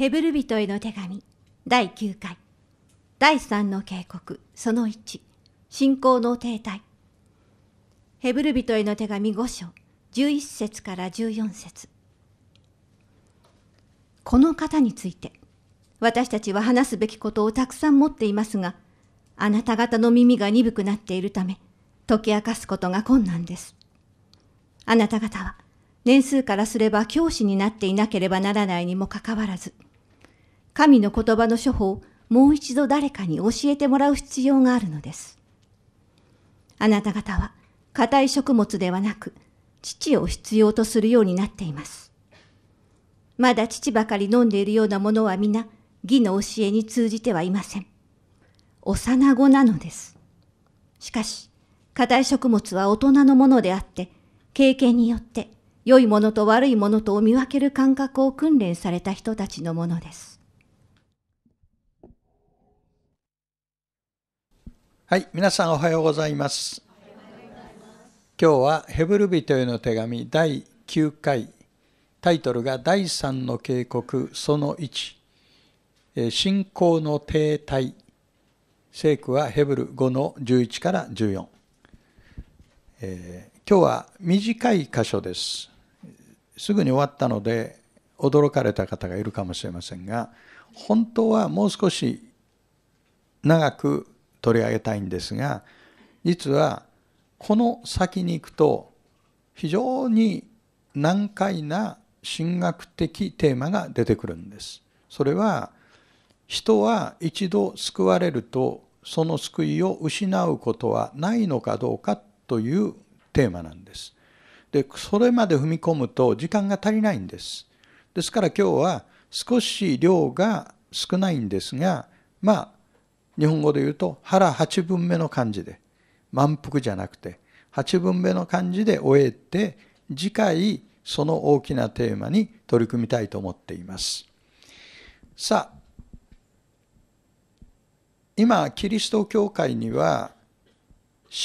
ヘブル人への手紙第9回第3の警告その1信仰の停滞ヘブル人への手紙5章11節から14節この方について私たちは話すべきことをたくさん持っていますがあなた方の耳が鈍くなっているため解き明かすことが困難ですあなた方は年数からすれば教師になっていなければならないにもかかわらず神の言葉の処方もう一度誰かに教えてもらう必要があるのです。あなた方は硬い食物ではなく父を必要とするようになっています。まだ父ばかり飲んでいるようなものは皆義の教えに通じてはいません。幼子なのです。しかし、硬い食物は大人のものであって、経験によって良いものと悪いものとを見分ける感覚を訓練された人たちのものです。はい、皆さんおはようございます。今日はヘブル人への手紙第9回、タイトルが第3の警告その1、信仰の停滞。聖句はヘブル5の11から14。えー、今日は短い箇所です。すぐに終わったので驚かれた方がいるかもしれませんが、本当はもう少し長く取り上げたいんですが実はこの先に行くと非常に難解な神学的テーマが出てくるんです。それは人は一度救われるとその救いを失うことはないのかどうかというテーマなんです。でそれまで踏み込むと時間が足りないんです。ですから今日は少し量が少ないんですがまあ日本語で言うと腹8分目の漢字で満腹じゃなくて8分目の漢字で終えて次回その大きなテーマに取り組みたいと思っています。さあ今キリスト教会には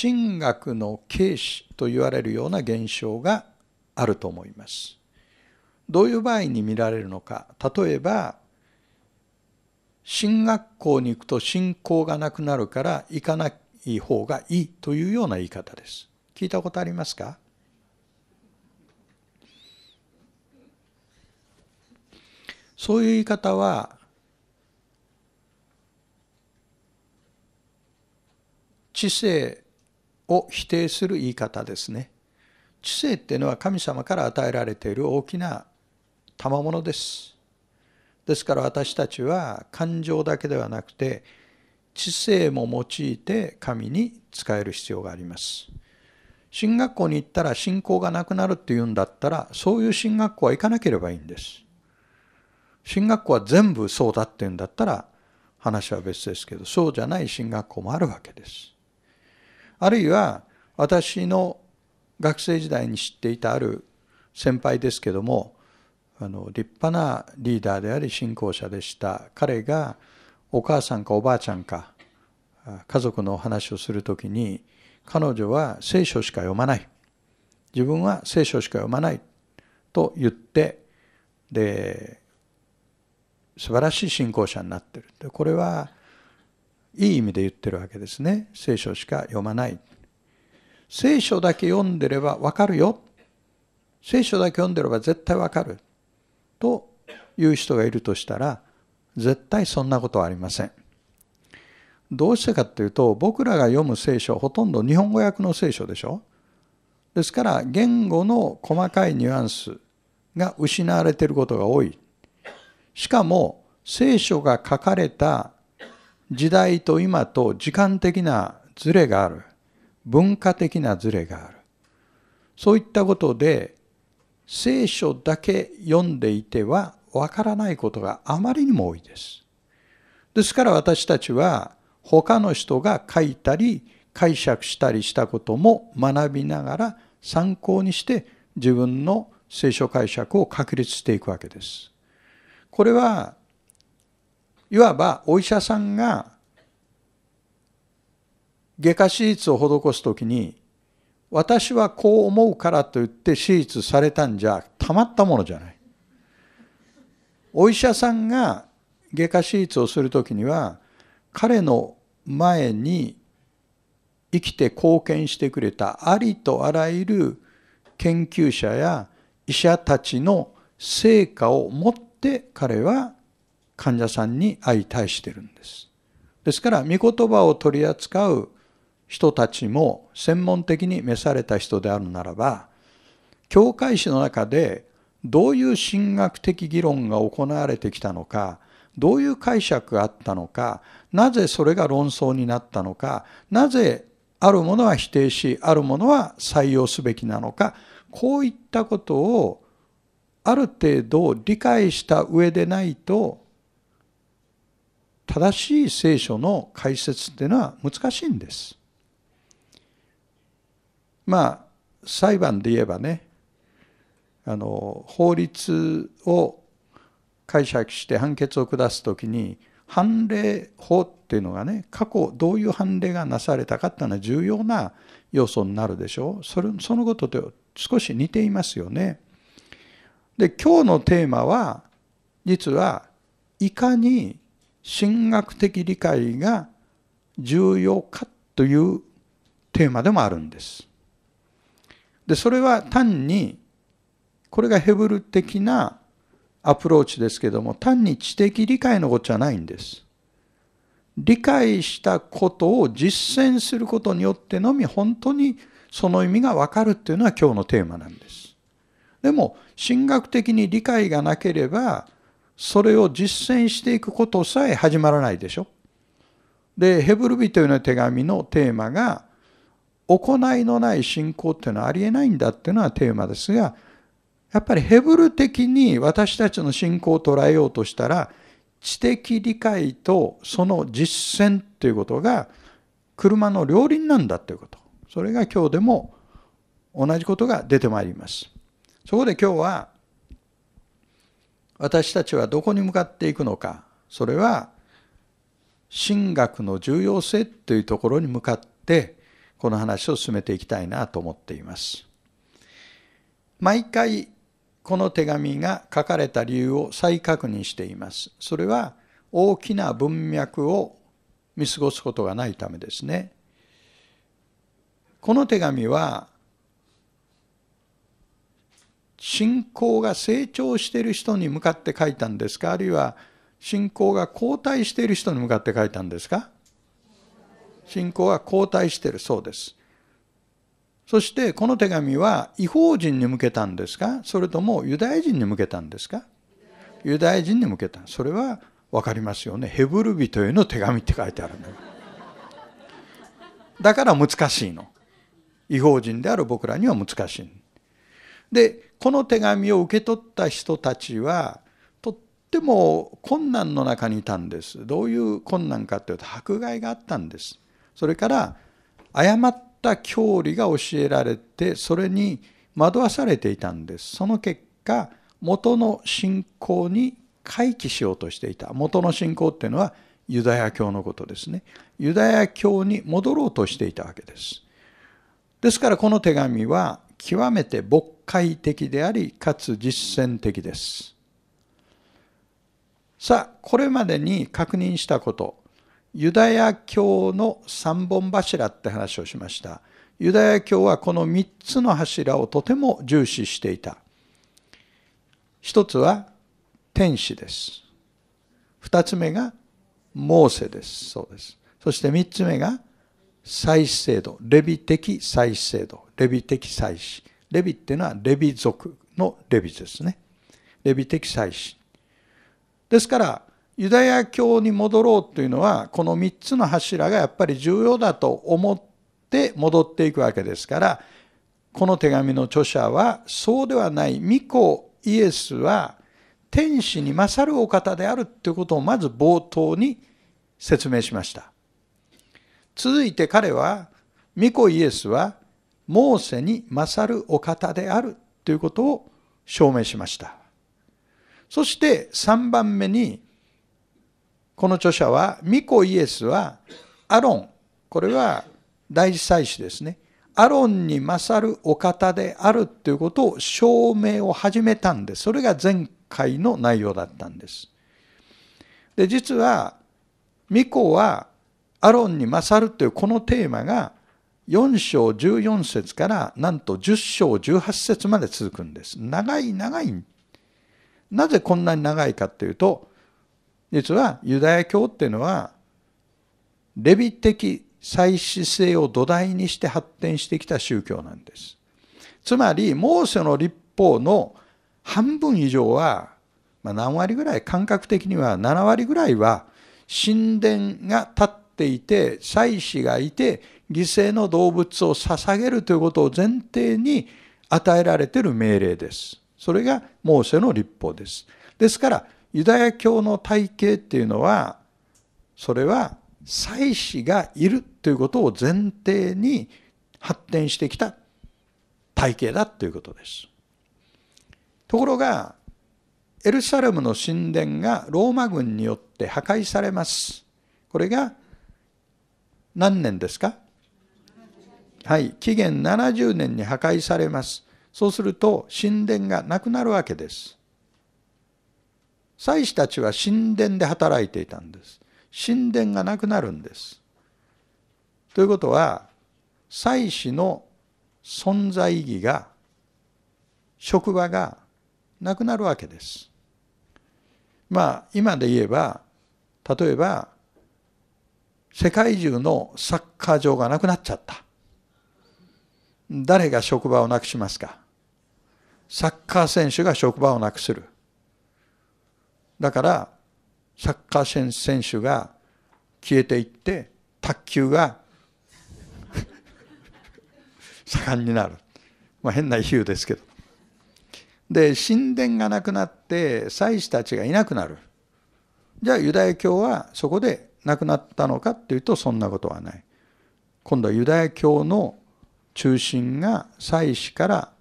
神学の軽視と言われるような現象があると思います。どういう場合に見られるのか例えば進学校に行くと信仰がなくなるから行かない方がいいというような言い方です。聞いたことありますかそういう言い方は知性を否定する言い方ですね。知性っていうのは神様から与えられている大きな賜物です。ですから私たちは感情だけではなくて知性も用いて神に使える必要があります。進学校に行ったら信仰がなくなるっていうんだったらそういう進学校は行かなければいいんです。進学校は全部そうだっていうんだったら話は別ですけどそうじゃない進学校もあるわけです。あるいは私の学生時代に知っていたある先輩ですけどもあの立派なリーダーであり信仰者でした彼がお母さんかおばあちゃんか家族のお話をする時に彼女は聖書しか読まない自分は聖書しか読まないと言ってで素晴らしい信仰者になってるでこれはいい意味で言ってるわけですね聖書しか読まない聖書だけ読んでればわかるよ聖書だけ読んでれば絶対わかるという人がいるとしたら絶対そんなことはありません。どうしてかというと僕らが読む聖書ほとんど日本語訳の聖書でしょですから言語の細かいニュアンスが失われていることが多い。しかも聖書が書かれた時代と今と時間的なズレがある。文化的なズレがある。そういったことで聖書だけ読んでいてはわからないことがあまりにも多いです。ですから私たちは他の人が書いたり解釈したりしたことも学びながら参考にして自分の聖書解釈を確立していくわけです。これはいわばお医者さんが外科手術を施すときに私はこう思うからと言って手術されたんじゃたまったものじゃない。お医者さんが外科手術をする時には彼の前に生きて貢献してくれたありとあらゆる研究者や医者たちの成果を持って彼は患者さんに相対してるんです。ですから、御言葉を取り扱う人たちも専門的に召された人であるならば教会史の中でどういう神学的議論が行われてきたのかどういう解釈があったのかなぜそれが論争になったのかなぜあるものは否定しあるものは採用すべきなのかこういったことをある程度理解した上でないと正しい聖書の解説っていうのは難しいんです。まあ裁判で言えばねあの法律を解釈して判決を下す時に判例法っていうのがね過去どういう判例がなされたかっていうのは重要な要素になるでしょうそれそのことと少し似ていますよね。で今日のテーマは実はいかに神学的理解が重要かというテーマでもあるんです。でそれは単にこれがヘブル的なアプローチですけども単に知的理解のことじゃないんです。理解したことを実践することによってのみ本当にその意味がわかるっていうのは今日のテーマなんです。でも神学的に理解がなければそれを実践していくことさえ始まらないでしょ。でヘブル人への手紙のテーマが行いのない信仰っていうのはありえないんだっていうのはテーマですが、やっぱりヘブル的に私たちの信仰を捉えようとしたら、知的理解とその実践ということが車の両輪なんだということ。それが今日でも同じことが出てまいります。そこで今日は私たちはどこに向かっていくのか、それは神学の重要性というところに向かってこの話を進めていきたいなと思っています。毎回この手紙が書かれた理由を再確認しています。それは大きな文脈を見過ごすことがないためですね。この手紙は信仰が成長している人に向かって書いたんですかあるいは信仰が後退している人に向かって書いたんですか信仰は後退しているそうです。そしてこの手紙は違法人に向けたんですかそれともユダヤ人に向けたんですかユダヤ人に向けた。それは分かりますよね。ヘブル人への手紙って書いてあるんだだから難しいの。違法人である僕らには難しい。で、この手紙を受け取った人たちは、とっても困難の中にいたんです。どういう困難かというと、迫害があったんです。それから誤った教理が教えられてそれに惑わされていたんですその結果元の信仰に回帰しようとしていた元の信仰っていうのはユダヤ教のことですねユダヤ教に戻ろうとしていたわけですですからこの手紙は極めて牧会的でありかつ実践的ですさあこれまでに確認したことユダヤ教の三本柱って話をしました。ユダヤ教はこの三つの柱をとても重視していた。一つは天使です。二つ目がモーセです。そうです。そして三つ目が祭司制度。レビ的祭司制度。レビ的祭司。レビっていうのはレビ族のレビですね。レビ的祭司。ですから、ユダヤ教に戻ろうというのはこの3つの柱がやっぱり重要だと思って戻っていくわけですからこの手紙の著者はそうではない御子イエスは天使に勝るお方であるということをまず冒頭に説明しました続いて彼は御子イエスはモーセに勝るお方であるということを証明しましたそして3番目にこの著者は、ミコイエスは、アロン、これは大祭司ですね。アロンに勝るお方であるということを証明を始めたんです。それが前回の内容だったんです。で、実は、ミコはアロンに勝るというこのテーマが4章14節からなんと10章18節まで続くんです。長い長い。なぜこんなに長いかというと、実はユダヤ教っていうのはレビ的祭祀性を土台にして発展してきた宗教なんです。つまりモーセの立法の半分以上は、まあ、何割ぐらい感覚的には7割ぐらいは神殿が立っていて祭祀がいて犠牲の動物を捧げるということを前提に与えられている命令です。それがモーセの立法です。ですからユダヤ教の体系っていうのはそれは祭司がいるということを前提に発展してきた体系だということです。ところがエルサレムの神殿がローマ軍によって破壊されます。これが何年ですかはい、紀元70年に破壊されます。そうすると神殿がなくなるわけです。祭司たちは神殿で働いていたんです。神殿がなくなるんです。ということは、祭司の存在意義が、職場がなくなるわけです。まあ、今で言えば、例えば、世界中のサッカー場がなくなっちゃった。誰が職場をなくしますかサッカー選手が職場をなくする。だからサッカー選手が消えていって卓球が 盛んになる、まあ、変な比喩ですけどで神殿がなくなって祭司たちがいなくなるじゃあユダヤ教はそこでなくなったのかっていうとそんなことはない今度はユダヤ教の中心が祭司から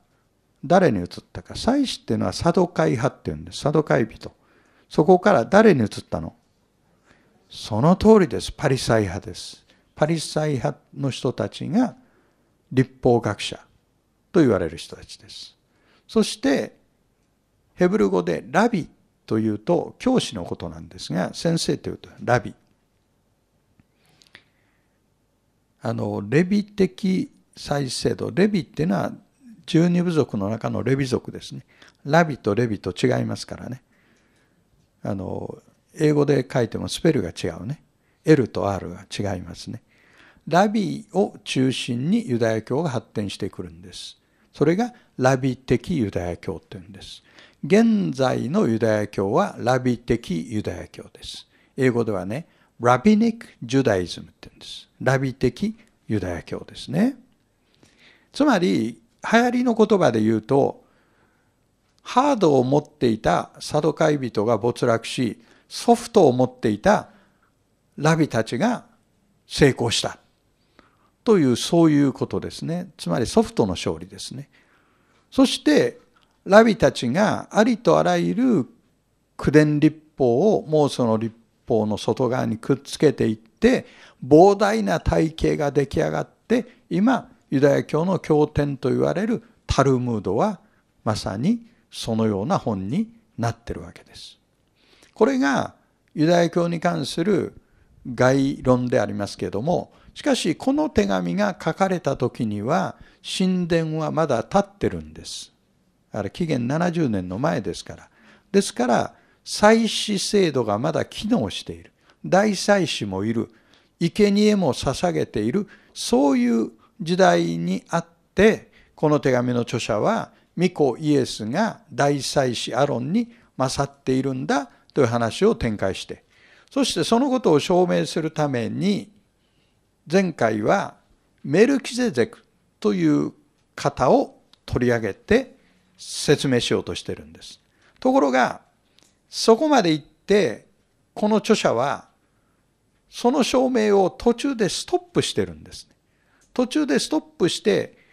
誰に移ったか祭司っていうのはサドカイ派っていうんですサドカイ人そこから誰に移ったのその通りです。パリサイ派です。パリサイ派の人たちが立法学者と言われる人たちです。そして、ヘブル語でラビというと教師のことなんですが、先生というとラビ。あの、レビ的再生度。レビっていうのは十二部族の中のレビ族ですね。ラビとレビと違いますからね。あの、英語で書いてもスペルが違うね。L と R が違いますね。ラビを中心にユダヤ教が発展してくるんです。それがラビ的ユダヤ教って言うんです。現在のユダヤ教はラビ的ユダヤ教です。英語ではね、ラビニック・ジュダイズムって言うんです。ラビ的ユダヤ教ですね。つまり、流行りの言葉で言うと、ハードを持っていたサドカイ人が没落し、ソフトを持っていたラビたちが成功した。という、そういうことですね。つまりソフトの勝利ですね。そして、ラビたちがありとあらゆる口伝立法をもうその立法の外側にくっつけていって、膨大な体系が出来上がって、今、ユダヤ教の経典と言われるタルムードは、まさにそのような本になってるわけです。これがユダヤ教に関する概論でありますけれどもしかしこの手紙が書かれた時には神殿はまだ立ってるんです。あれ紀元70年の前ですから。ですから祭祀制度がまだ機能している。大祭司もいる。生贄も捧げている。そういう時代にあってこの手紙の著者は巫女イエスが大祭司アロンに勝っているんだという話を展開してそしてそのことを証明するために前回はメルキゼゼクという方を取り上げて説明しようとしてるんです。ところがそこまで行ってこの著者はその証明を途中でストップしてるんです、途中でストップして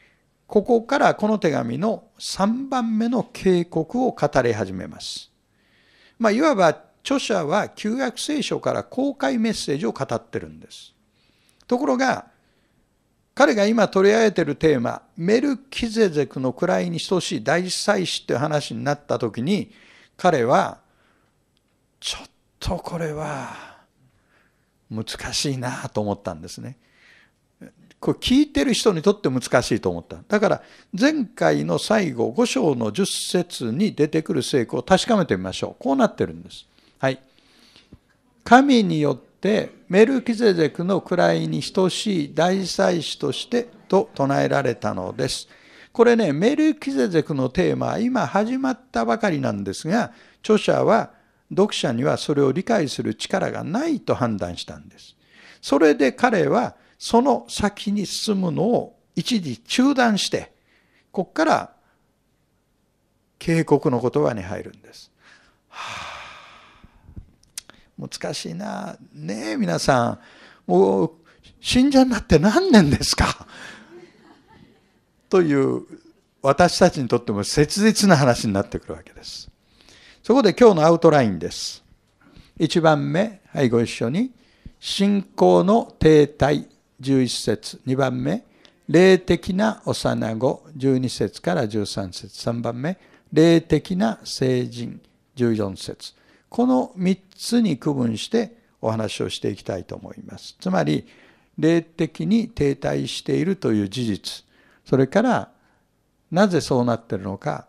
ここからこの手紙の3番目の警告を語り始めます。まあ、いわば著者は旧約聖書から公開メッセージを語ってるんです。ところが、彼が今取り上げているテーマ、メルキゼゼクの位に等しい大祭司という話になった時に、彼は、ちょっとこれは難しいなと思ったんですね。これ聞いてる人にとって難しいと思った。だから前回の最後五章の十節に出てくる成功を確かめてみましょう。こうなってるんです。はい。神によってメルキゼゼクの位に等しい大祭司としてと唱えられたのです。これね、メルキゼゼクのテーマは今始まったばかりなんですが、著者は読者にはそれを理解する力がないと判断したんです。それで彼はその先に進むのを一時中断して、ここから警告の言葉に入るんです。はあ、難しいな。ねえ、皆さん。もう、信者になって何年ですかという、私たちにとっても切実な話になってくるわけです。そこで今日のアウトラインです。一番目、はい、ご一緒に。信仰の停滞11節2番目霊的な幼子12節から13節3番目霊的な成人14節この3つに区分してお話をしていきたいと思いますつまり霊的に停滞しているという事実それからなぜそうなってるのか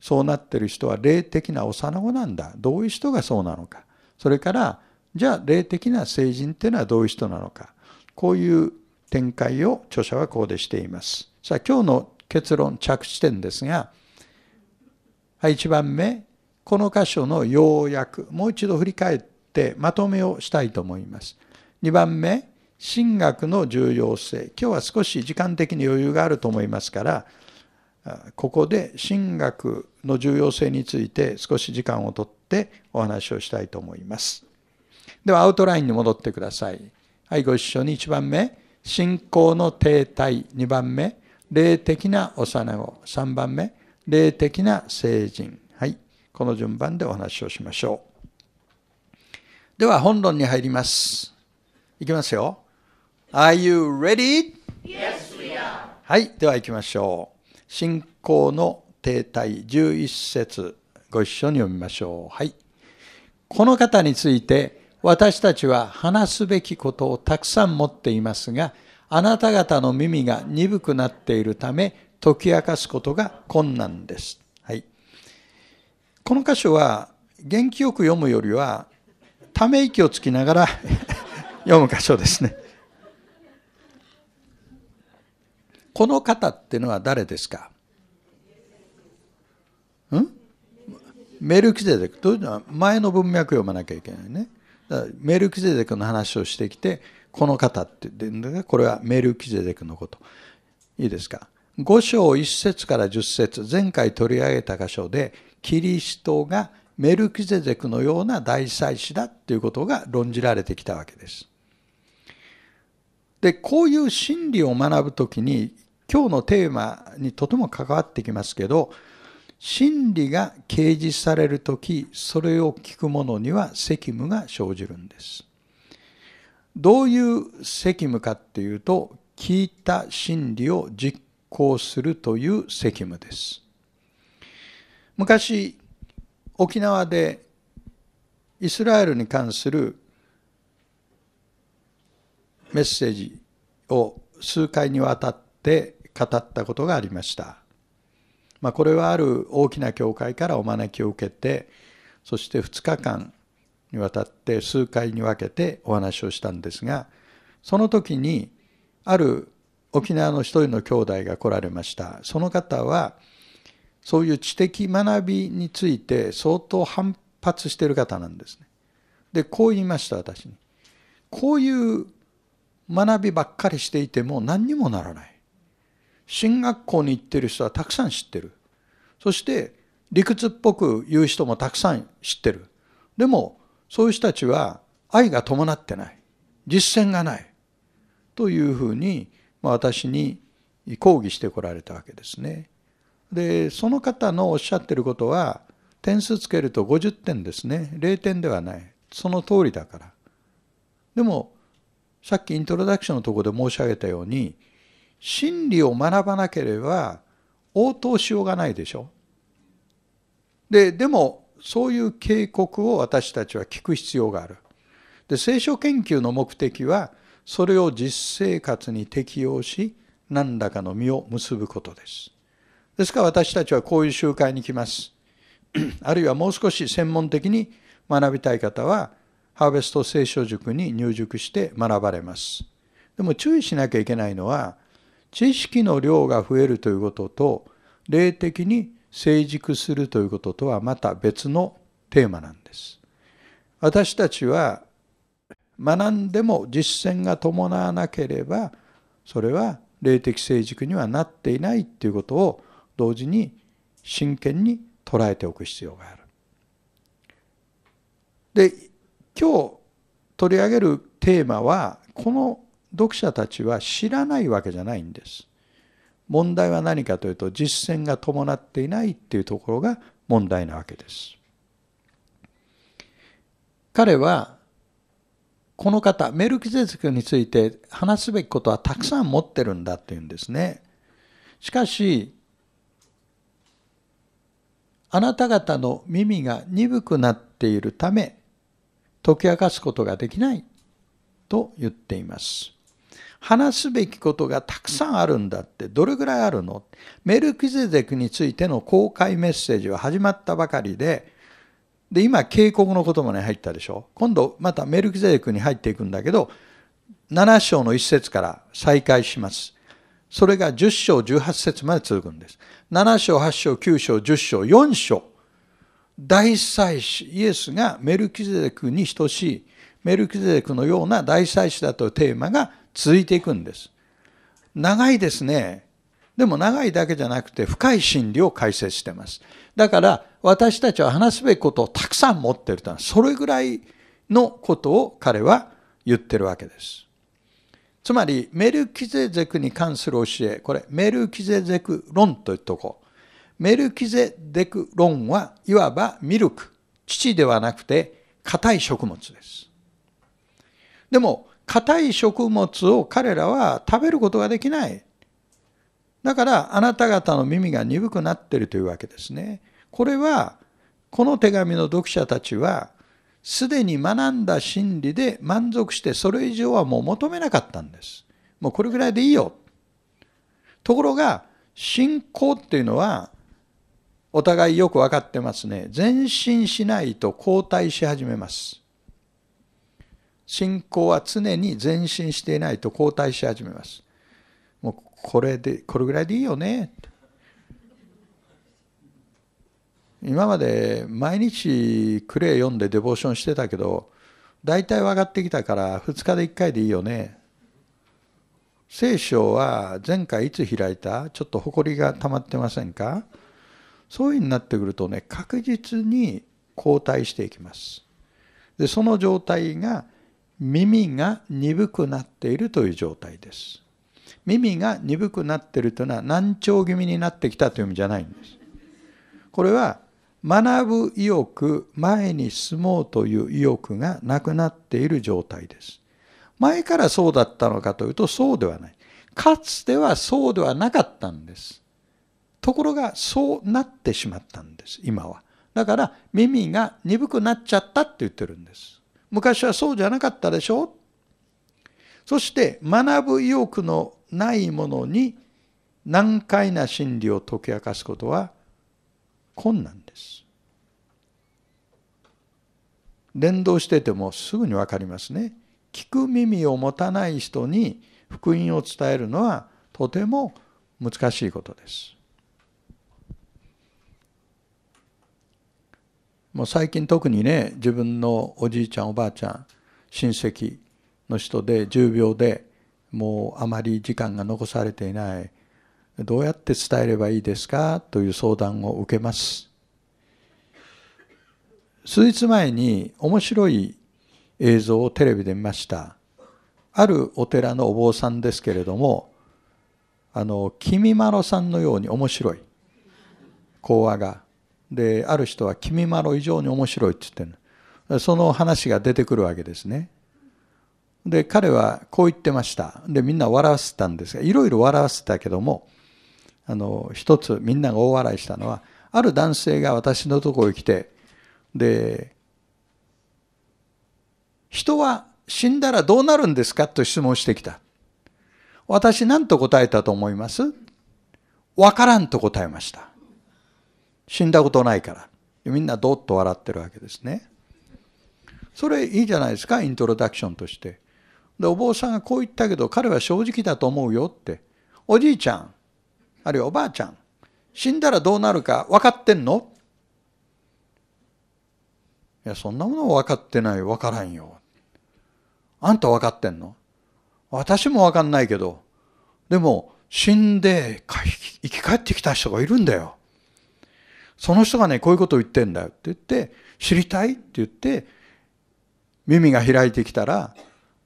そうなってる人は霊的な幼子なんだどういう人がそうなのかそれからじゃあ霊的な成人っていうのはどういう人なのかこういう展開を著者はこうでしています。さあ今日の結論着地点ですが、はい、1番目この箇所の要約もう一度振り返ってまとめをしたいと思います。2番目神学の重要性今日は少し時間的に余裕があると思いますからここで神学の重要性について少し時間をとってお話をしたいと思います。ではアウトラインに戻ってください。はい、ご一緒に1番目、信仰の停滞。2番目、霊的な幼子。3番目、霊的な成人。はい、この順番でお話をしましょう。では、本論に入ります。いきますよ。Are you ready? Yes, we are. はい、では行きましょう。信仰の停滞11節ご一緒に読みましょう。はい。この方について、私たちは話すべきことをたくさん持っていますが、あなた方の耳が鈍くなっているため、解き明かすことが困難です。はい。この箇所は、元気よく読むよりは、ため息をつきながら 読む箇所ですね。この方っていうのは誰ですかんメルキゼデクというのは前の文脈読まなきゃいけないね。メルキゼデクの話をしてきて、この方って言うんだが、これはメルキゼデクのこと。いいですか。5章1節から10節前回取り上げた箇所で、キリストがメルキゼゼクのような大祭司だということが論じられてきたわけです。で、こういう真理を学ぶときに、今日のテーマにとても関わってきますけど、真理が掲示される時それを聞く者には責務が生じるんですどういう責務かっていうと聞いた真理を実行するという責務です昔沖縄でイスラエルに関するメッセージを数回にわたって語ったことがありましたまあ、これはある大きな教会からお招きを受けてそして2日間にわたって数回に分けてお話をしたんですがその時にある沖縄の一人の兄弟が来られましたその方はそういう知的学びについて相当反発してる方なんですねでこう言いました私にこういう学びばっかりしていても何にもならない進学校に行ってる人はたくさん知ってる。そして理屈っぽく言う人もたくさん知ってる。でもそういう人たちは愛が伴ってない。実践がない。というふうに、まあ、私に抗議してこられたわけですね。で、その方のおっしゃってることは、点数つけると50点ですね。0点ではない。その通りだから。でも、さっきイントロダクションのとこで申し上げたように、真理を学ばなければ応答しようがないでしょででもそういう警告を私たちは聞く必要があるで聖書研究の目的はそれを実生活に適用し何らかの実を結ぶことですですから私たちはこういう集会に来ます あるいはもう少し専門的に学びたい方はハーベスト聖書塾に入塾して学ばれますでも注意しなきゃいけないのは知識の量が増えるということと霊的に成熟するということとはまた別のテーマなんです。私たちは学んでも実践が伴わなければそれは霊的成熟にはなっていないっていうことを同時に真剣に捉えておく必要がある。で今日取り上げるテーマはこの読者たちは知らないわけじゃないんです。問題は何かというと実践が伴っていないっていうところが問題なわけです。彼はこの方メルキゼデクについて話すべきことはたくさん持ってるんだっていうんですね。しかしあなた方の耳が鈍くなっているため解き明かすことができないと言っています。話すべきことがたくさんあるんだって、どれぐらいあるのメルキゼデクについての公開メッセージは始まったばかりで、で、今、警告のと葉に入ったでしょ。今度、またメルキゼデクに入っていくんだけど、7章の1節から再開します。それが10章18節まで続くんです。7章、8章、9章、10章、4章。大祭司、イエスがメルキゼデクに等しい、メルキゼデクのような大祭司だというテーマが続いていくんです。長いですね。でも長いだけじゃなくて深い真理を解説してます。だから私たちは話すべきことをたくさん持っているとはそれぐらいのことを彼は言ってるわけです。つまりメルキゼゼクに関する教え、これメルキゼゼク論というとこ。メルキゼゼク論はいわばミルク、乳ではなくて硬い食物です。でも硬い食物を彼らは食べることができない。だからあなた方の耳が鈍くなっているというわけですね。これはこの手紙の読者たちはすでに学んだ真理で満足してそれ以上はもう求めなかったんです。もうこれぐらいでいいよ。ところが信仰っていうのはお互いよくわかってますね。前進しないと後退し始めます。信仰は常に前進していないと後退し始めますもうこれでこれぐらいでいいよね今まで毎日クレイ読んでデボーションしてたけど大体分かってきたから2日で1回でいいよね聖書は前回いつ開いたちょっと埃が溜まってませんかそういうになってくるとね確実に後退していきますでその状態が耳が鈍くなっているという状態です。耳が鈍くなっているというのは難聴気味になってきたという意味じゃないんです。これは学ぶ意欲、前に進もうという意欲がなくなっている状態です。前からそうだったのかというとそうではない。かつてはそうではなかったんです。ところがそうなってしまったんです、今は。だから耳が鈍くなっちゃったって言ってるんです。昔はそうじゃなかったでしょそして学ぶ意欲のないものに難解な真理を解き明かすことは困難です。連動しててもすぐに分かりますね。聞く耳を持たない人に福音を伝えるのはとても難しいことです。もう最近特にね自分のおじいちゃんおばあちゃん親戚の人で10秒でもうあまり時間が残されていないどうやって伝えればいいですかという相談を受けます数日前に面白い映像をテレビで見ましたあるお寺のお坊さんですけれどもあの君まろさんのように面白い講話がである人は「君まろ以上に面白い」って言ってるその話が出てくるわけですねで彼はこう言ってましたでみんな笑わせたんですがいろいろ笑わせたけどもあの一つみんなが大笑いしたのはある男性が私のところへ来てで人は死んだらどうなるんですかと質問してきた私何と答えたと思いますわからんと答えました死んだことないからみんなどっと笑ってるわけですねそれいいじゃないですかイントロダクションとしてでお坊さんがこう言ったけど彼は正直だと思うよっておじいちゃんあるいはおばあちゃん死んだらどうなるか分かってんのいやそんなもの分かってない分からんよあんた分かってんの私も分かんないけどでも死んで生き返ってきた人がいるんだよその人がね、こういうことを言ってんだよって言って、知りたいって言って、耳が開いてきたら、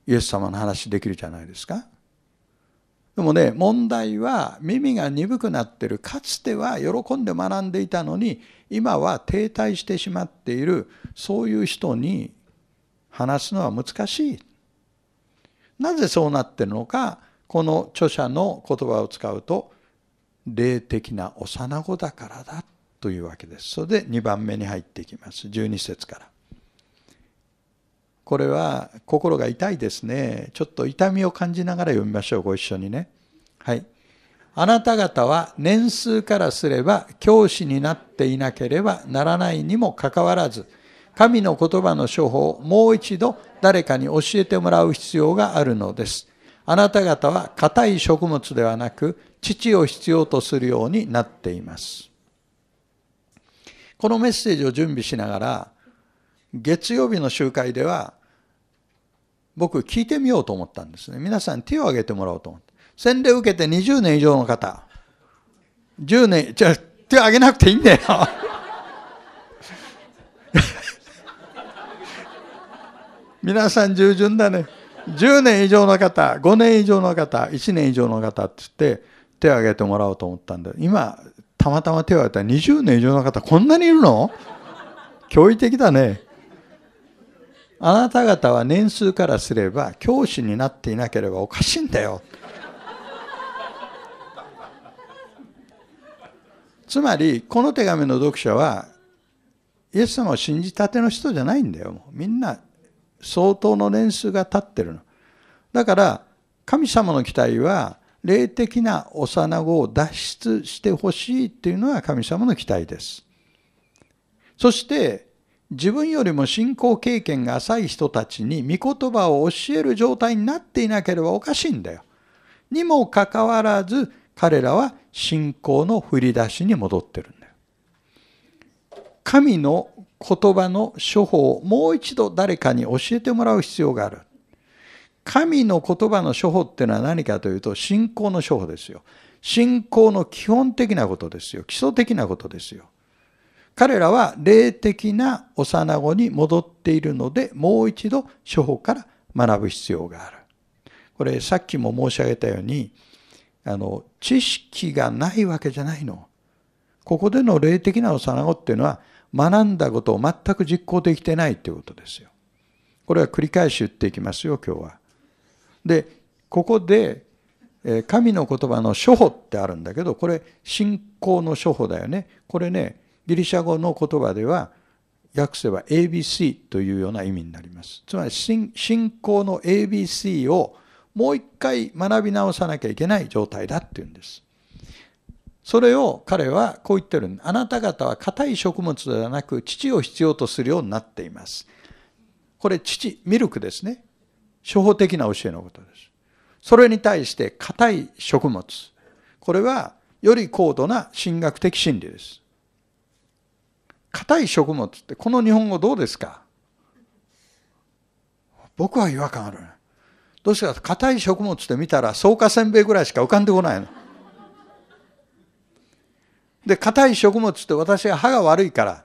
イエス様の話できるじゃないですか。でもね、問題は耳が鈍くなってる。かつては喜んで学んでいたのに、今は停滞してしまっている、そういう人に話すのは難しい。なぜそうなってるのか、この著者の言葉を使うと、霊的な幼子だからだというわけです。それで2番目に入っていきます。12節から。これは心が痛いですね。ちょっと痛みを感じながら読みましょう。ご一緒にね。はい。あなた方は年数からすれば教師になっていなければならないにもかかわらず、神の言葉の処方をもう一度誰かに教えてもらう必要があるのです。あなた方は硬い食物ではなく、父を必要とするようになっています。このメッセージを準備しながら、月曜日の集会では、僕聞いてみようと思ったんですね。皆さん手を挙げてもらおうと思って。洗礼受けて20年以上の方。10年、じゃ手を挙げなくていいんだよ。皆さん従順だね。10年以上の方、5年以上の方、1年以上の方って言って手を挙げてもらおうと思ったんだ今、たまたま手を挙げたら20年以上の方こんなにいるの驚異的だね。あなた方は年数からすれば教師になっていなければおかしいんだよ。つまりこの手紙の読者はイエス様を信じたての人じゃないんだよ。みんな相当の年数が経ってるの。だから神様の期待は霊的な幼子を脱出してほしいというのが神様の期待です。そして自分よりも信仰経験が浅い人たちに御言葉を教える状態になっていなければおかしいんだよ。にもかかわらず彼らは信仰の振り出しに戻ってるんだよ。神の言葉の処方をもう一度誰かに教えてもらう必要がある。神の言葉の処方っていうのは何かというと、信仰の処方ですよ。信仰の基本的なことですよ。基礎的なことですよ。彼らは霊的な幼子に戻っているので、もう一度処方から学ぶ必要がある。これ、さっきも申し上げたように、あの、知識がないわけじゃないの。ここでの霊的な幼子っていうのは、学んだことを全く実行できてないっていうことですよ。これは繰り返し言っていきますよ、今日は。でここで神の言葉の初歩ってあるんだけどこれ信仰の初歩だよねこれねギリシャ語の言葉では訳せば ABC というような意味になりますつまり信仰の ABC をもう一回学び直さなきゃいけない状態だっていうんですそれを彼はこう言ってるあなた方は硬い食物ではなく乳を必要とするようになっていますこれ乳ミルクですね初歩的な教えのことです。それに対して硬い食物。これはより高度な神学的真理です。硬い食物ってこの日本語どうですか僕は違和感ある。どうしてか硬い食物って見たら草加せんべいぐらいしか浮かんでこないの。で硬い食物って私は歯が悪いから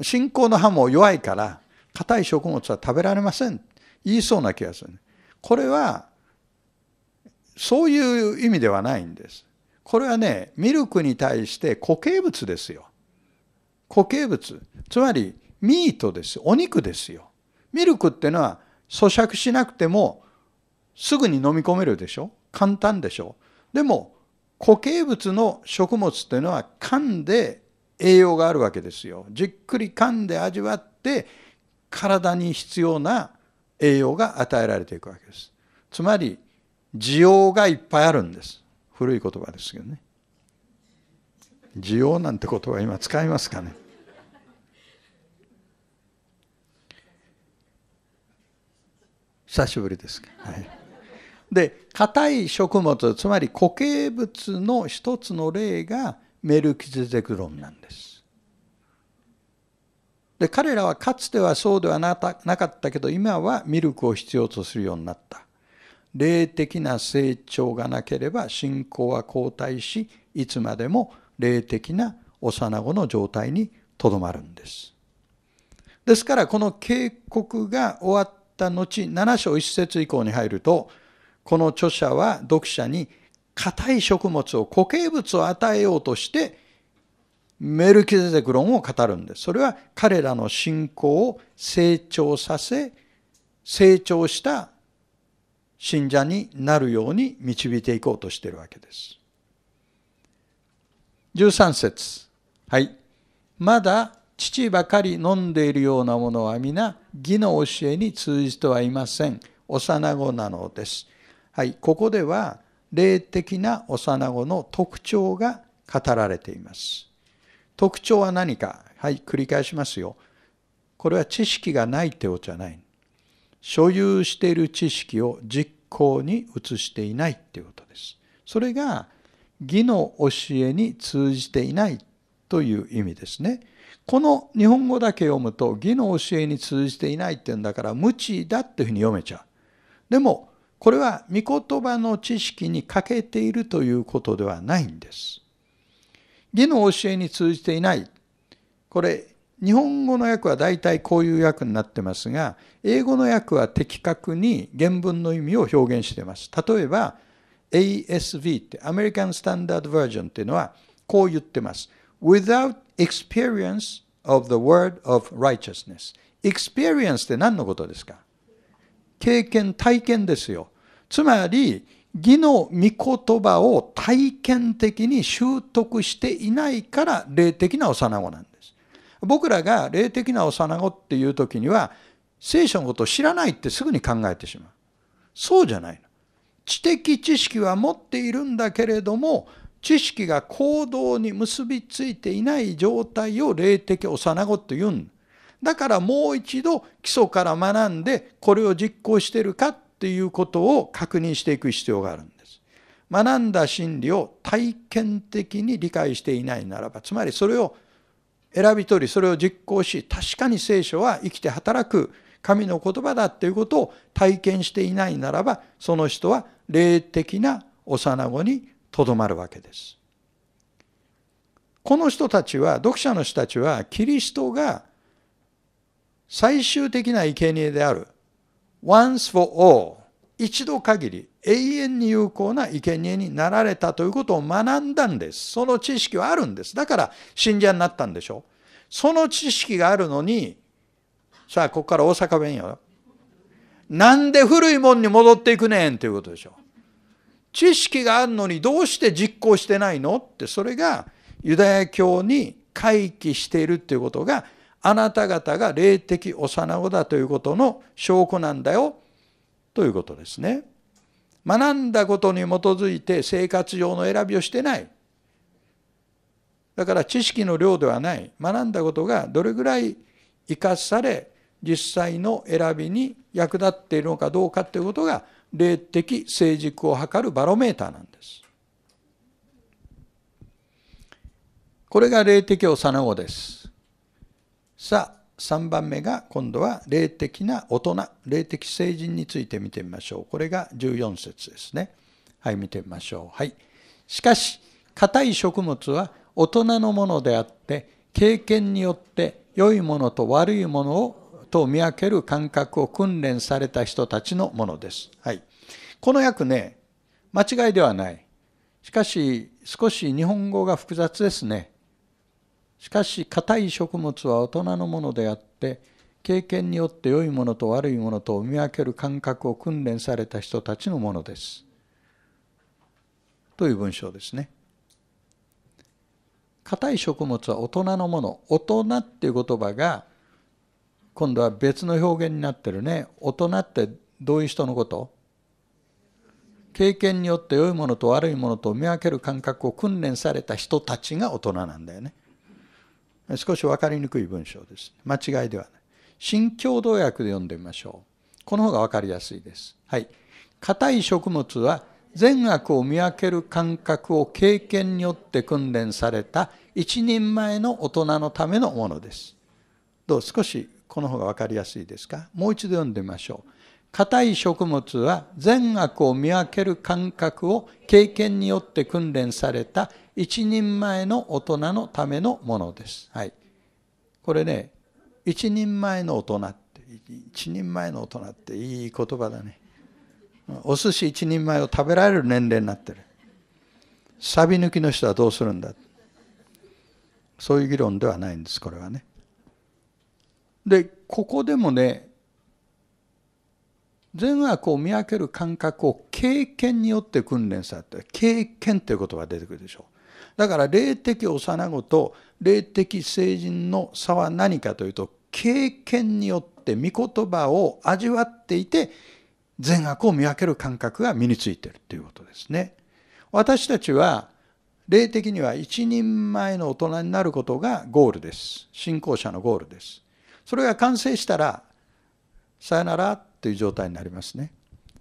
信仰の歯も弱いから硬い食物は食べられません。言いそうな気がする。これは、そういう意味ではないんです。これはね、ミルクに対して固形物ですよ。固形物。つまり、ミートです。お肉ですよ。ミルクっていうのは、咀嚼しなくても、すぐに飲み込めるでしょ簡単でしょでも、固形物の食物っていうのは噛んで栄養があるわけですよ。じっくり噛んで味わって体に必要な栄養が与えられていくわけです。つまり、需要がいっぱいあるんです。古い言葉ですけどね。需要なんて言葉今使いますかね。久しぶりですか。はい、で硬い食物つまり固形物の一つの例がメルキゼゼクロンなんです。で彼らはかつてはそうではなかったけど今はミルクを必要とするようになった霊的な成長がなければ信仰は後退しいつまでも霊的な幼子の状態にとどまるんですですからこの警告が終わった後7章1節以降に入るとこの著者は読者に硬い食物を固形物を与えようとしてメルキゼデク論を語るんです。それは彼らの信仰を成長させ、成長した信者になるように導いていこうとしているわけです。13節はい。まだ父ばかり飲んでいるようなものは皆、義の教えに通じてはいません。幼子なのです。はい。ここでは、霊的な幼子の特徴が語られています。特徴は何かはい繰り返しますよこれは知識がないってことじゃない所有している知識を実行に移していないっていうことですそれが義の教えに通じていないという意味ですねこの日本語だけ読むと義の教えに通じていないって言うんだから無知だっていうふうに読めちゃうでもこれは御言葉の知識に欠けているということではないんです義の教えに通じていない。これ、日本語の訳は大体こういう訳になってますが、英語の訳は的確に原文の意味を表現しています。例えば、ASV って American Standard Version っていうのはこう言ってます。Without experience of the word of righteousness。experience って何のことですか経験、体験ですよ。つまり、義の御言葉を体験的に習得していないから霊的な幼子なんです。僕らが霊的な幼子っていう時には聖書のことを知らないってすぐに考えてしまう。そうじゃないの。知的知識は持っているんだけれども知識が行動に結びついていない状態を霊的幼子と言うんだ。だからもう一度基礎から学んでこれを実行してるかっっていうことを確認していく必要があるんです。学んだ真理を体験的に理解していないならばつまりそれを選び取りそれを実行し確かに聖書は生きて働く神の言葉だっていうことを体験していないならばその人は霊的な幼子にとどまるわけです。この人たちは読者の人たちはキリストが最終的な生贄である once for all 一度限り永遠に有効な生贄になられたということを学んだんです。その知識はあるんです。だから信者になったんでしょう。その知識があるのに、さあ、ここから大阪弁よ。なんで古いもんに戻っていくねんということでしょう。知識があるのにどうして実行してないのって、それがユダヤ教に回帰しているということがあなた方が霊的幼子だということの証拠なんだよということですね。学んだことに基づいて生活上の選びをしてない。だから知識の量ではない。学んだことがどれぐらい生かされ、実際の選びに役立っているのかどうかということが、霊的成熟を図るバロメーターなんです。これが霊的幼子です。さあ、3番目が今度は霊的な大人、霊的成人について見てみましょう。これが14節ですね。はい、見てみましょう。はい。しかし、硬い食物は大人のものであって、経験によって良いものと悪いものをと見分ける感覚を訓練された人たちのものです。はい。この訳ね、間違いではない。しかし、少し日本語が複雑ですね。しかし硬い食物は大人のものであって経験によって良いものと悪いものとを見分ける感覚を訓練された人たちのものです。という文章ですね。硬い食物は大人のもの大人っていう言葉が今度は別の表現になってるね大人ってどういう人のこと経験によって良いものと悪いものと見分ける感覚を訓練された人たちが大人なんだよね。少し分かりにくい文章です。間違いではない。新共同訳で読んでみましょう。この方が分かりやすいです。はい。硬い食物は善悪を見分ける感覚を経験によって訓練された一人前の大人のためのものです。どう少しこの方が分かりやすいですかもう一度読んでみましょう。硬い食物は善悪を見分ける感覚を経験によって訓練された一人前の大人のためのものです。はい。これね、一人前の大人って、一人前の大人っていい言葉だね。お寿司一人前を食べられる年齢になってる。サビ抜きの人はどうするんだそういう議論ではないんです、これはね。で、ここでもね、善悪を見分ける感覚を経験によって訓練されて、経験という言葉が出てくるでしょう。だから霊的幼子と霊的成人の差は何かというと経験によって御言葉を味わっていて善悪を見分ける感覚が身についているということですね。私たちは霊的には一人前の大人になることがゴールです。信仰者のゴールです。それが完成したらさよならという状態になりますね。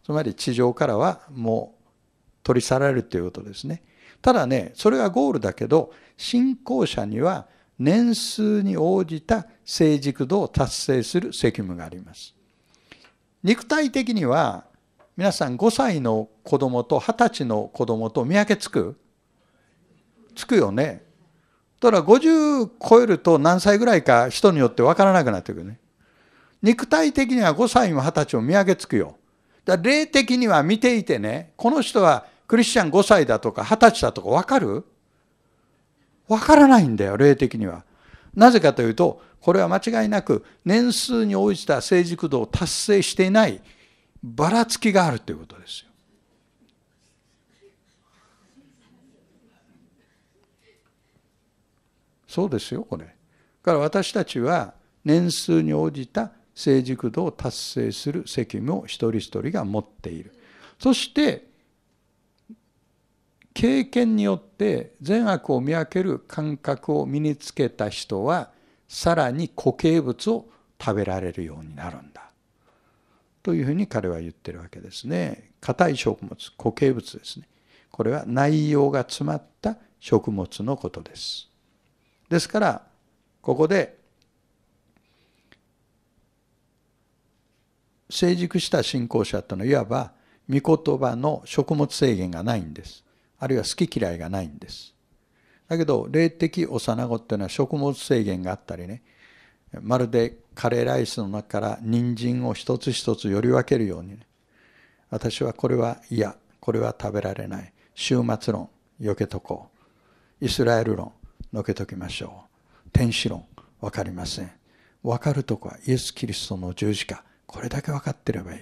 つまり地上からはもう取り去られるということですね。ただね、それがゴールだけど、信仰者には年数に応じた成熟度を達成する責務があります。肉体的には、皆さん5歳の子供と20歳の子供と見分けつくつくよね。ただ50超えると何歳ぐらいか人によって分からなくなってくるね。肉体的には5歳も20歳も見分けつくよ。だ霊的には見ていてね、この人はクリスチャン5歳だとか20歳だとかわかるわからないんだよ、霊的には。なぜかというと、これは間違いなく年数に応じた成熟度を達成していないばらつきがあるということですよ。そうですよ、これ。だから私たちは年数に応じた成熟度を達成する責務を一人一人が持っている。そして経験によって善悪を見分ける感覚を身につけた人はさらに固形物を食べられるようになるんだというふうに彼は言ってるわけですね硬い食物固形物ですねこれは内容が詰まった食物のことですですからここで成熟した信仰者というのはいわば御言葉の食物制限がないんですあるいは好き嫌いがないんです。だけど霊的幼子っていうのは食物制限があったりねまるでカレーライスの中から人参を一つ一つより分けるように、ね、私はこれは嫌これは食べられない終末論よけとこうイスラエル論のけときましょう天使論分かりません分かるとこはイエス・キリストの十字架これだけ分かってればいい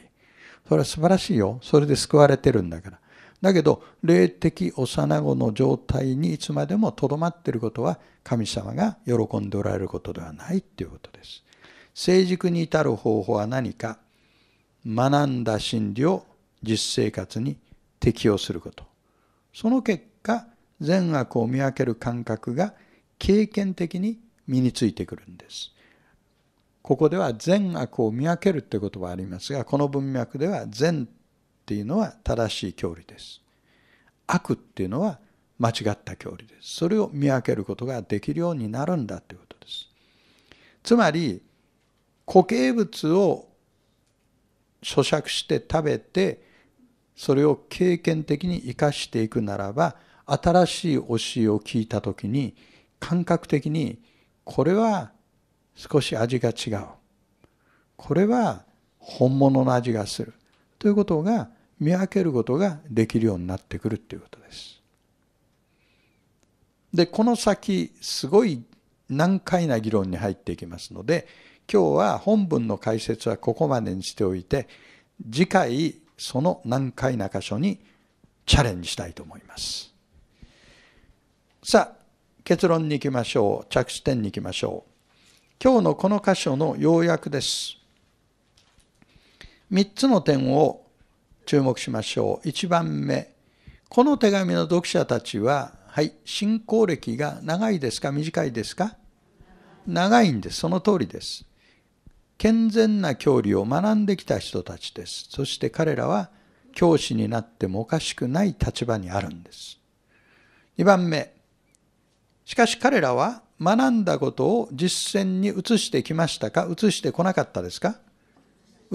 それは素晴らしいよそれで救われてるんだからだけど、霊的幼子の状態にいつまでもとどまっていることは、神様が喜んでおられることではないということです。成熟に至る方法は何か、学んだ真理を実生活に適用すること。その結果、善悪を見分ける感覚が経験的に身についてくるんです。ここでは善悪を見分けるという言葉ありますが、この文脈では善っていうのは正しい教理です。悪っていうのは間違った教理です。それを見分けることができるようになるんだということです。つまり固形物を咀嚼して食べてそれを経験的に生かしていくならば新しい教えを聞いたときに感覚的にこれは少し味が違うこれは本物の味がするということが見分けることができるようになってくるということです。でこの先すごい難解な議論に入っていきますので今日は本文の解説はここまでにしておいて次回その難解な箇所にチャレンジしたいと思います。さあ結論に行きましょう着地点に行きましょう。今日のこの箇所の要約です。3つの点を注目しましょう。1番目、この手紙の読者たちは、はい、信仰歴が長いですか短いですか長いんです。その通りです。健全な教理を学んできた人たちです。そして彼らは教師になってもおかしくない立場にあるんです。2番目、しかし彼らは学んだことを実践に移してきましたか移してこなかったですか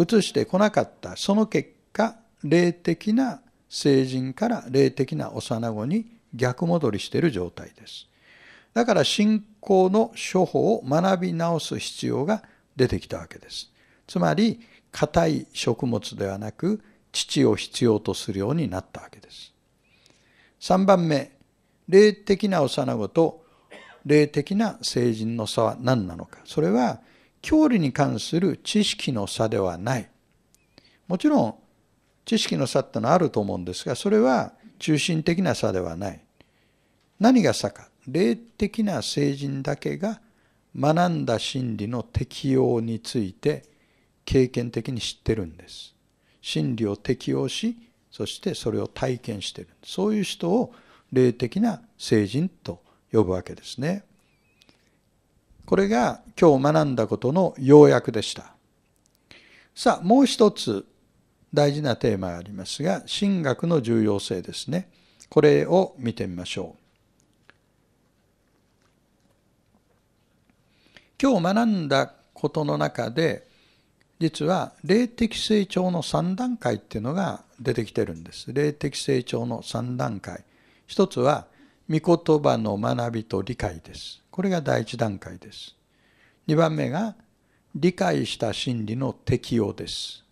移してこなかったその結果霊的な成人から霊的な幼子に逆戻りしている状態ですだから信仰の処方を学び直す必要が出てきたわけですつまり硬い食物ではなく父を必要とするようになったわけです3番目霊的な幼子と霊的な成人の差は何なのかそれは教理に関する知識の差ではない。もちろん、知識の差ってのはあると思うんですが、それは中心的な差ではない。何が差か。霊的な聖人だけが学んだ真理の適用について経験的に知ってるんです。真理を適用し、そしてそれを体験してる。そういう人を霊的な聖人と呼ぶわけですね。これが今日学んだことの要約でした。さあ、もう一つ大事なテーマがありますが、神学の重要性ですね。これを見てみましょう。今日学んだことの中で、実は霊的成長の3段階っていうのが出てきてるんです。霊的成長の3段階。一つは、御言葉の学びと理解です。これが第一段階です。2番目が理解した真理の適用です。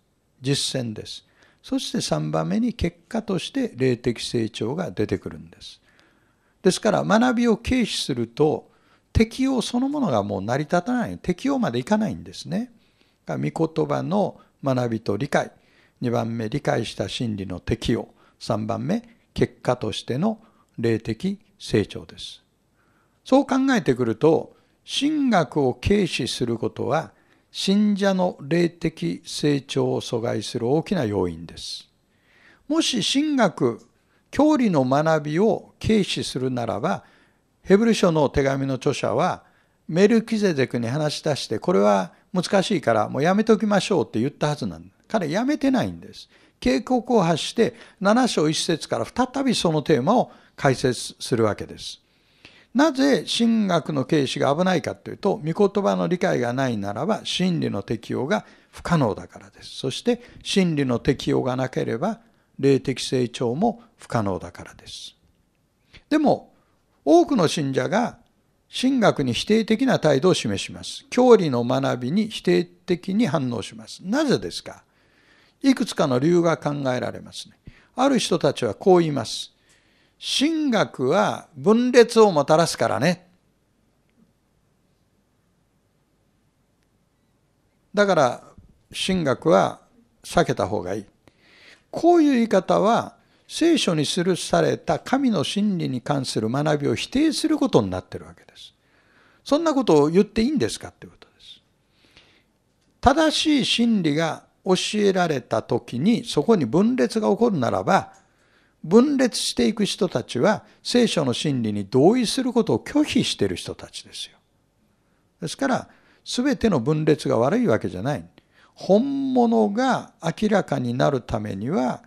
実践です。そして3番目に結果として霊的成長が出てくるんです。ですから学びを軽視すると適用そのものがもう成り立たない。適用までいかないんですね。が御言葉の学びと理解。2番目、理解した真理の適用。3番目、結果としての霊的成長です。そう考えてくると、神学を軽視することは、信者の霊的成長を阻害する大きな要因です。もし神学、教理の学びを軽視するならば、ヘブル書の手紙の著者は、メルキゼデクに話し出して、これは難しいからもうやめておきましょうって言ったはずなんだ。彼やめてないんです。警告を発して、7章1節から再びそのテーマを解説するわけです。なぜ神学の軽視が危ないかというと、御言葉の理解がないならば、真理の適用が不可能だからです。そして、真理の適用がなければ、霊的成長も不可能だからです。でも、多くの信者が神学に否定的な態度を示します。教理の学びに否定的に反応します。なぜですかいくつかの理由が考えられますね。ある人たちはこう言います。神学は分裂をもたらすからね。だから神学は避けた方がいい。こういう言い方は聖書に記された神の真理に関する学びを否定することになってるわけです。そんなことを言っていいんですかということです。正しい真理が教えられた時にそこに分裂が起こるならば分裂していく人たちは聖書の真理に同意することを拒否している人たちですよ。ですから、全ての分裂が悪いわけじゃない。本物が明らかになるためには、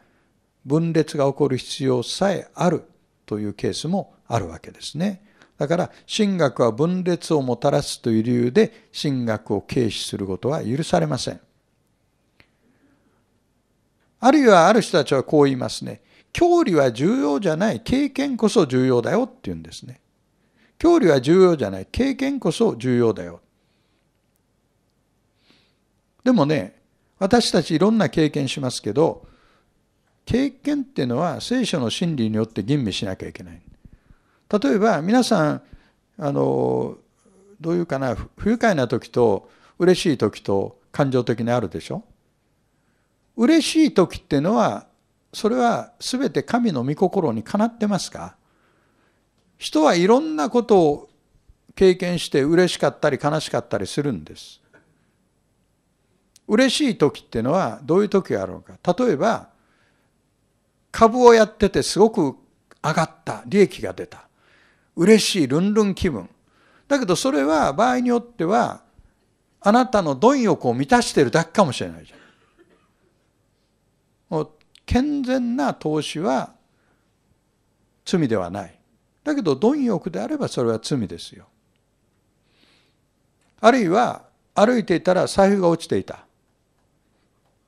分裂が起こる必要さえあるというケースもあるわけですね。だから、神学は分裂をもたらすという理由で、神学を軽視することは許されません。あるいはある人たちはこう言いますね。教理は重要じゃない、経験こそ重要だよって言うんですね。教理は重要じゃない、経験こそ重要だよ。でもね、私たちいろんな経験しますけど、経験っていうのは聖書の真理によって吟味しなきゃいけない。例えば皆さん、あの、どういうかな、不愉快な時と嬉しい時と感情的にあるでしょ嬉しい時っていうのはそれは全て神の御心にかなってますか人はいろんなことを経験して嬉しかったり悲しかったりするんです。嬉しい時っていうのはどういう時があるのか。例えば、株をやっててすごく上がった、利益が出た。嬉しい、ルンルン気分。だけどそれは場合によっては、あなたの貪欲を満たしてるだけかもしれないじゃん。健全な投資は罪ではない。だけど貪欲であればそれは罪ですよ。あるいは歩いていたら財布が落ちていた。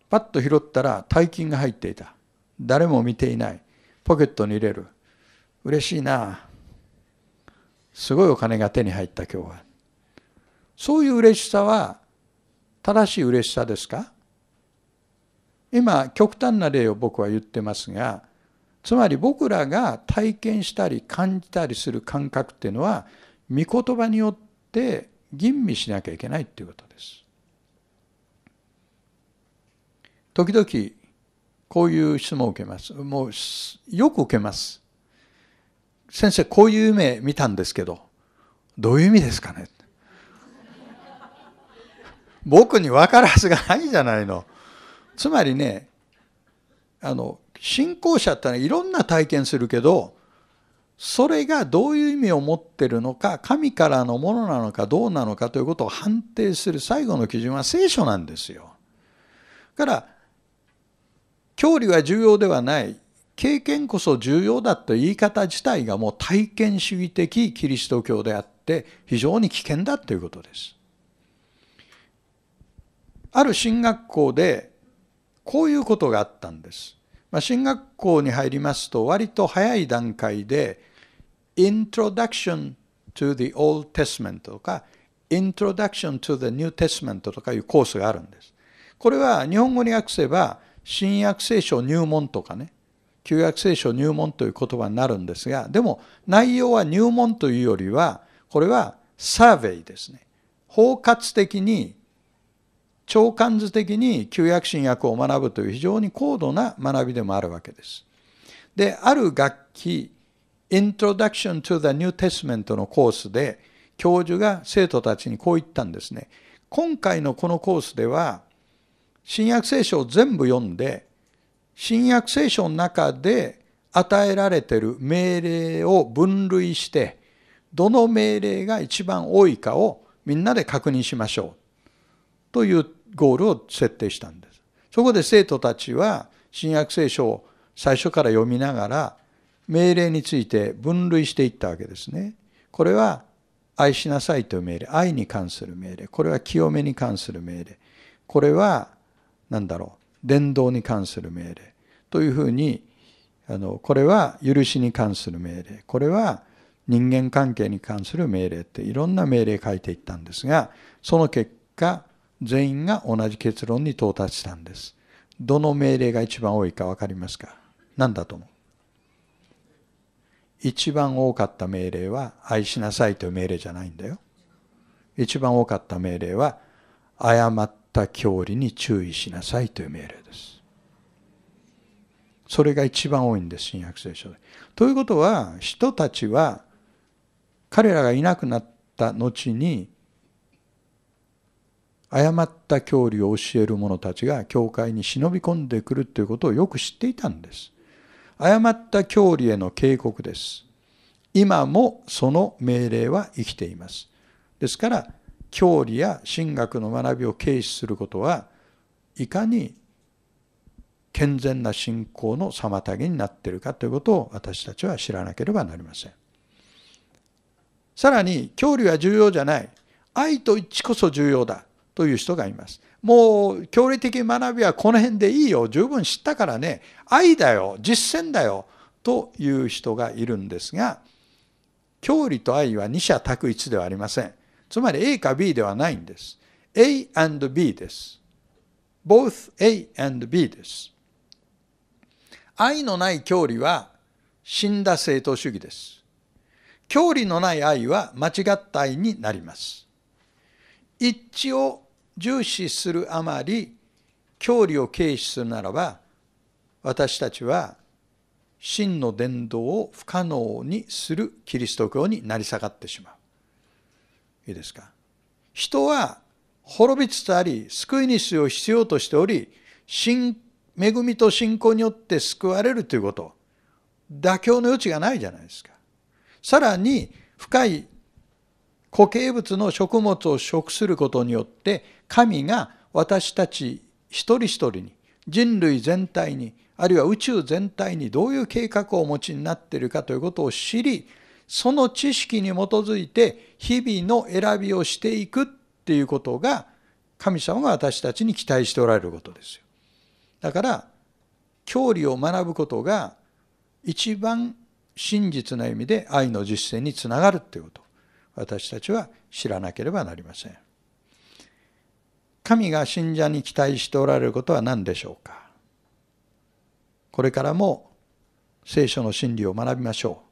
パッと拾ったら大金が入っていた。誰も見ていない。ポケットに入れる。嬉しいな。すごいお金が手に入った今日は。そういう嬉しさは正しい嬉しさですか今極端な例を僕は言ってますがつまり僕らが体験したり感じたりする感覚っていうのは御言葉によって吟味しなきゃいけないっていうことです。時々こういう質問を受けます。もうよく受けます。先生こういう夢見たんですけどどういう意味ですかね僕に分かるはずがないじゃないの。つまりねあの信仰者ってのはいろんな体験するけどそれがどういう意味を持ってるのか神からのものなのかどうなのかということを判定する最後の基準は聖書なんですよ。から教理は重要ではない経験こそ重要だという言い方自体がもう体験主義的キリスト教であって非常に危険だということです。ある進学校でこういうことがあったんです。まあ、進学校に入りますと割と早い段階で Introduction to the Old Testament とか Introduction to the New Testament とかいうコースがあるんです。これは日本語に訳せば新約聖書入門とかね旧約聖書入門という言葉になるんですがでも内容は入門というよりはこれはサーベイですね包括的に超感図的に旧約新約を学ぶという非常に高度な学びでもあるわけです。で、ある楽器、Introduction to the New Testament のコースで、教授が生徒たちにこう言ったんですね。今回のこのコースでは、新約聖書を全部読んで、新約聖書の中で与えられている命令を分類して、どの命令が一番多いかをみんなで確認しましょう。と言っゴールを設定したんです。そこで生徒たちは新約聖書を最初から読みながら命令について分類していったわけですね。これは愛しなさいという命令、愛に関する命令、これは清めに関する命令、これは何だろう、伝道に関する命令というふうにあのこれは許しに関する命令これは人間関係に関する命令っていろんな命令書いていったんですがその結果全員が同じ結論に到達したんです。どの命令が一番多いか分かりますか何だと思う一番多かった命令は愛しなさいという命令じゃないんだよ。一番多かった命令は誤った教理に注意しなさいという命令です。それが一番多いんです、新約聖書で。ということは、人たちは彼らがいなくなった後に誤った教理を教える者たちが教会に忍び込んでくるということをよく知っていたんです。誤った教理への警告です。今もその命令は生きています。ですから、教理や神学の学びを軽視することはいかに健全な信仰の妨げになっているかということを私たちは知らなければなりません。さらに、教理は重要じゃない。愛と一致こそ重要だ。という人がいます。もう教理的学びはこの辺でいいよ、十分知ったからね、愛だよ、実践だよという人がいるんですが、教理と愛は二者択一ではありません。つまり A か B ではないんです。A and B です。both A and B です。愛のない教理は死んだ正当主義です。教理のない愛は間違った愛になります。一致を重視するあまり教理を軽視するならば私たちは真の伝道を不可能にするキリスト教になり下がってしまう。いいですか人は滅びつつあり救い主を必要としており信恵みと信仰によって救われるということ妥協の余地がないじゃないですか。さらに深い固形物の食物を食することによって神が私たち一人一人に人類全体にあるいは宇宙全体にどういう計画をお持ちになっているかということを知りその知識に基づいて日々の選びをしていくっていうことが神様が私たちに期待しておられることですよ。だから教理を学ぶことが一番真実な意味で愛の実践につながるっていうこと。私たちは知らなければなりません。神が信者に期待しておられることは何でしょうかこれからも聖書の真理を学びましょ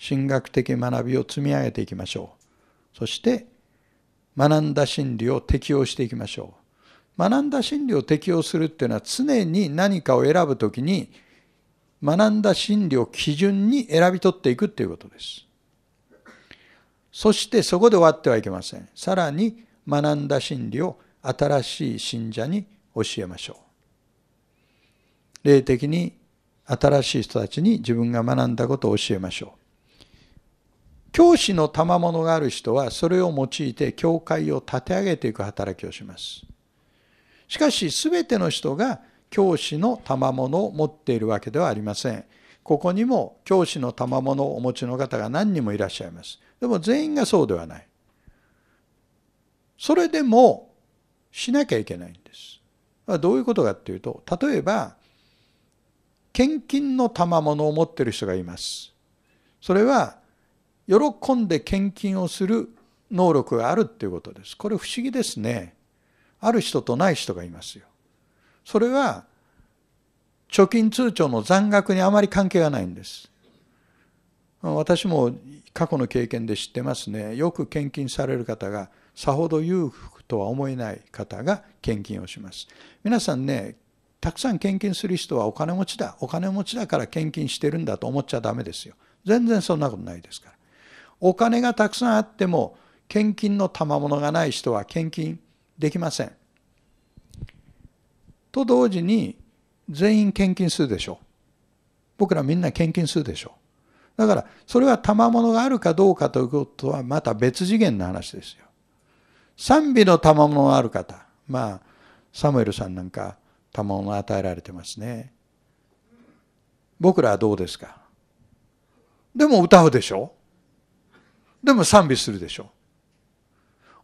う。神学的学びを積み上げていきましょう。そして学んだ真理を適用していきましょう。学んだ真理を適用するっていうのは常に何かを選ぶときに学んだ真理を基準に選び取っていくっていうことです。そしてそこで終わってはいけません。さらに学んだ真理を新しい信者に教えましょう。霊的に新しい人たちに自分が学んだことを教えましょう。教師の賜物がある人はそれを用いて教会を立て上げていく働きをします。しかし全ての人が教師の賜物を持っているわけではありません。ここにも教師の賜物をお持ちの方が何人もいらっしゃいます。でも全員がそうではない。それでもしなきゃいけないんです。どういうことかっていうと、例えば、献金の賜物を持ってる人がいます。それは、喜んで献金をする能力があるっていうことです。これ不思議ですね。ある人とない人がいますよ。それは、貯金通帳の残額にあまり関係がないんです。私も過去の経験で知ってますねよく献金される方がさほど裕福とは思えない方が献金をします皆さんねたくさん献金する人はお金持ちだお金持ちだから献金してるんだと思っちゃダメですよ全然そんなことないですからお金がたくさんあっても献金の賜物がない人は献金できませんと同時に全員献金するでしょう僕らみんな献金するでしょうだから、それは賜物があるかどうかということはまた別次元の話ですよ。賛美の賜物がある方。まあ、サムエルさんなんか賜物与えられてますね。僕らはどうですかでも歌うでしょでも賛美するでしょ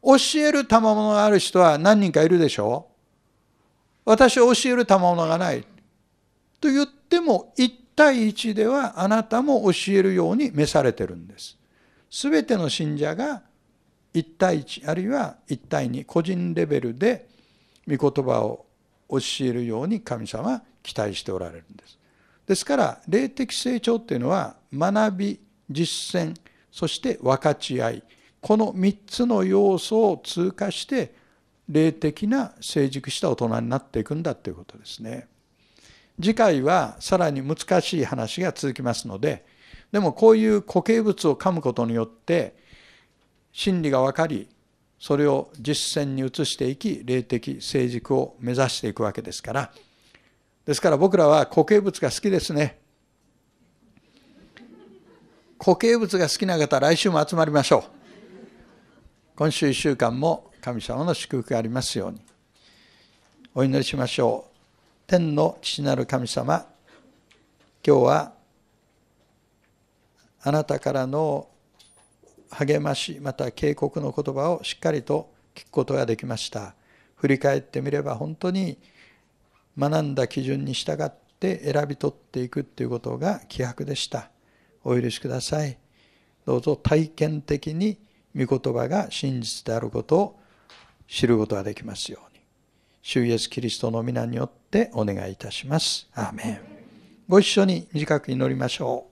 教える賜物がある人は何人かいるでしょ私は教える賜物がない。と言っても対1ではあなたも教えるように召されてるんです。すべての信者が1対1あるいは1対2個人レベルで御言葉を教えるように神様は期待しておられるんです。ですから霊的成長っていうのは学び実践そして分かち合いこの3つの要素を通過して霊的な成熟した大人になっていくんだということですね。次回はさらに難しい話が続きますのででもこういう固形物を噛むことによって真理が分かりそれを実践に移していき霊的成熟を目指していくわけですからですから僕らは固形物が好きですね固形物が好きな方来週も集まりましょう今週1週間も神様の祝福がありますようにお祈りしましょう天の父なる神様今日はあなたからの励ましまた警告の言葉をしっかりと聞くことができました振り返ってみれば本当に学んだ基準に従って選び取っていくということが希薄でしたお許しくださいどうぞ体験的に御言葉が真実であることを知ることができますように主イエスキリストの皆によってってお願いいたします。アーメン。ご一緒に短く祈りましょう。